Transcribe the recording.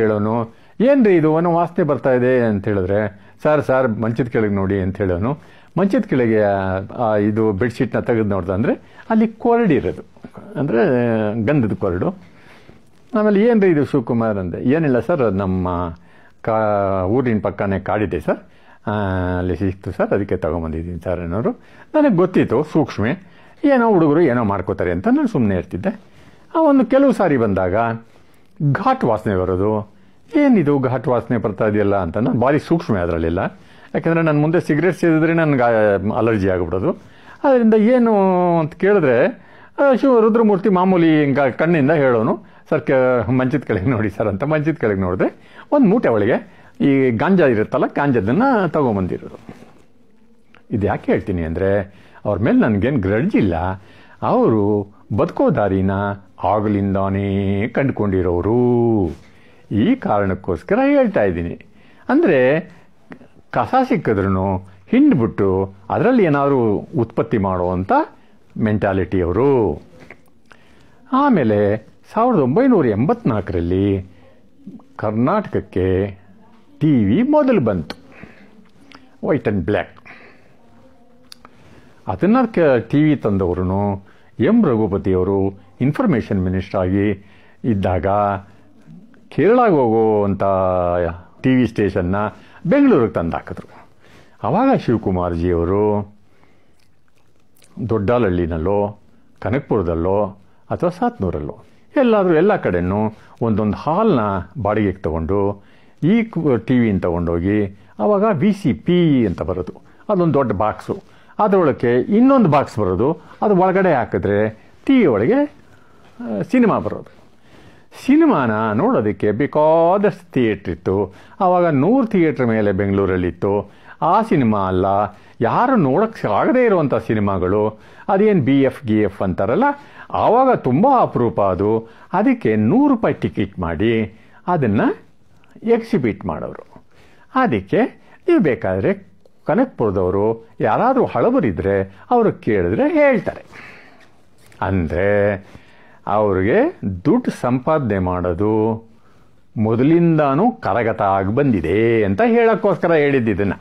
ಹೇಳೋನು ಏನ್ರಿ ಇದು ಅನ್ನೋ ವಾಸನೆ ಬರ್ತಾ ಇದೆ ಅಂತ ಹೇಳಿದ್ರೆ ಸರ್ ಸರ್ ಮಂಚದ ಕೆಳಗೆ ನೋಡಿ ಅಂತ ಹೇಳೋನು ಮಂಚದ ಕೆಳಗೆ ಇದು ಬೆಡ್ಶೀಟ್ನ ತೆಗೆದು ನೋಡ್ದೆ ಅಂದರೆ ಅಲ್ಲಿ ಕೊರಡಿ ಇರೋದು ಅಂದರೆ ಗಂಧದ ಕೊರಡು ಆಮೇಲೆ ರೀ ಇದು ಶಿವಕುಮಾರ್ ಅಂದೆ ಏನಿಲ್ಲ ಸರ್ ನಮ್ಮ ಕಾ ಊರಿನ ಪಕ್ಕನೇ ಕಾಡಿದೆ ಸರ್ ಅಲ್ಲಿ ಸಿಕ್ತು ಸರ್ ಅದಕ್ಕೆ ತೊಗೊಂಬಂದಿದ್ದೀನಿ ಸರ್ ಅನ್ನೋರು ನನಗೆ ಗೊತ್ತಿತ್ತು ಸೂಕ್ಷ್ಮೆ ಏನೋ ಹುಡುಗರು ಏನೋ ಮಾಡ್ಕೋತಾರೆ ಅಂತ ನಾನು ಸುಮ್ಮನೆ ಇರ್ತಿದ್ದೆ ಆ ಒಂದು ಕೆಲವು ಸಾರಿ ಬಂದಾಗ ಘಾಟ್ ವಾಸನೆ ಬರೋದು ಏನಿದು ಘಾಟ್ ವಾಸನೆ ಬರ್ತಾ ಇದೆಯಲ್ಲ ಅಂತ ನಾನು ಭಾರಿ ಸೂಕ್ಷ್ಮ ಅದರಲ್ಲಿಲ್ಲ ಯಾಕೆಂದರೆ ನನ್ನ ಮುಂದೆ ಸಿಗರೇಟ್ ಸೇದಿದ್ರೆ ನನಗೆ ಅಲರ್ಜಿ ಆಗಿಬಿಡೋದು ಅದರಿಂದ ಏನು ಅಂತ ಕೇಳಿದ್ರೆ ಶಿವ ರುದ್ರಮೂರ್ತಿ ಮಾಮೂಲಿ ಹಿಂಗೆ ಕಣ್ಣಿಂದ ಹೇಳೋನು ಸರ್ ಕ ಮಂಚಿತ್ ಕೆಳಗೆ ನೋಡಿ ಸರ್ ಅಂತ ಮಂಚಿತ್ ಕೆಳಗೆ ನೋಡಿದ್ರೆ ಒಂದು ಮೂಟೆ ಒಳಗೆ ಈ ಗಾಂಜಾ ಇರುತ್ತಲ್ಲ ಗಾಂಜಾದನ್ನು ತೊಗೊಂಬಂದಿರೋದು ಇದು ಯಾಕೆ ಹೇಳ್ತೀನಿ ಅಂದರೆ ಅವ್ರ ಮೇಲೆ ನನಗೇನು ಗ್ರಡ್ಜಿಲ್ಲ ಅವರು ಬದುಕೋ ದಾರಿನ ಆಗಲಿಂದಾನೇ ಕಂಡುಕೊಂಡಿರೋರು ಈ ಕಾರಣಕ್ಕೋಸ್ಕರ ಹೇಳ್ತಾ ಇದ್ದೀನಿ ಅಂದರೆ ಕಸ ಸಿಕ್ಕಿದ್ರೂ ಹಿಂಡ್ಬಿಟ್ಟು ಅದರಲ್ಲಿ ಏನಾದರೂ ಉತ್ಪತ್ತಿ ಮಾಡುವಂಥ ಮೆಂಟಾಲಿಟಿಯವರು ಆಮೇಲೆ ಸಾವಿರದ ಒಂಬೈನೂರ ಎಂಬತ್ನಾಲ್ಕರಲ್ಲಿ ಕರ್ನಾಟಕಕ್ಕೆ ಟಿ ವಿ ಮೊದಲು ಬಂತು ವೈಟ್ ಆ್ಯಂಡ್ ಬ್ಲ್ಯಾಕ್ ಅದನ್ನು ಟಿ ವಿ ತಂದವರು ಎಂ ರಘುಪತಿಯವರು ಇನ್ಫಾರ್ಮೇಷನ್ ಮಿನಿಸ್ಟರ್ ಆಗಿ ಇದ್ದಾಗ ಕೇರಳಗೆ ಹೋಗುವಂಥ ಟಿ ವಿ ಸ್ಟೇಷನ್ನ ಬೆಂಗಳೂರಿಗೆ ಹಾಕಿದ್ರು ಆವಾಗ ಶಿವಕುಮಾರ್ಜಿಯವರು ದೊಡ್ಡಾಲಹಳ್ಳಿನಲ್ಲೋ ಕನಕಪುರದಲ್ಲೋ ಅಥವಾ ಸಾತ್ನೂರಲ್ಲೋ ಎಲ್ಲಾದರೂ ಎಲ್ಲ ಕಡೆಯೂ ಒಂದೊಂದು ಹಾಲ್ನ ಬಾಡಿಗೆಗೆ ತಗೊಂಡು ಈ ಟಿ ವಿನ ತಗೊಂಡೋಗಿ ಆವಾಗ ಬಿ ಸಿ ಪಿ ಅಂತ ಬರೋದು ಅದೊಂದು ದೊಡ್ಡ ಬಾಕ್ಸು ಅದರೊಳಗೆ ಇನ್ನೊಂದು ಬಾಕ್ಸ್ ಬರೋದು ಅದು ಒಳಗಡೆ ಹಾಕಿದ್ರೆ ಟಿ ಒಳಗೆ ಸಿನಿಮಾ ಬರೋದು ಸಿನಿಮಾನ ನೋಡೋದಕ್ಕೆ ಬೇಕಾದಷ್ಟು ಥಿಯೇಟ್ರ್ ಇತ್ತು ಆವಾಗ ನೂರು ಥಿಯೇಟ್ರ್ ಮೇಲೆ ಬೆಂಗಳೂರಲ್ಲಿತ್ತು ಆ ಸಿನಿಮಾ ಅಲ್ಲ ಯಾರು ನೋಡೋಕ್ಕೆ ಆಗದೇ ಇರುವಂಥ ಸಿನಿಮಾಗಳು ಅದೇನು ಬಿ ಎಫ್ ಗಿ ಎಫ್ ಅಂತಾರಲ್ಲ ಆವಾಗ ತುಂಬ ಅಪರೂಪ ಅದು ಅದಕ್ಕೆ ನೂರು ರೂಪಾಯಿ ಟಿಕೆಟ್ ಮಾಡಿ ಅದನ್ನು ಎಕ್ಸಿಬಿಟ್ ಮಾಡೋರು ಅದಕ್ಕೆ ನೀವು ಬೇಕಾದರೆ ಕನಕ್ಪುರದವರು ಯಾರಾದರೂ ಹಳಬರಿದ್ರೆ ಅವರು ಕೇಳಿದ್ರೆ ಹೇಳ್ತಾರೆ ಅಂದರೆ ಅವ್ರಿಗೆ ದುಡ್ಡು ಸಂಪಾದನೆ ಮಾಡೋದು ಮೊದಲಿಂದಾನು ಕರಗತ ಆಗಿ ಬಂದಿದೆ ಅಂತ ಹೇಳೋಕ್ಕೋಸ್ಕರ ಹೇಳಿದ್ದಿದ್ದನ್ನು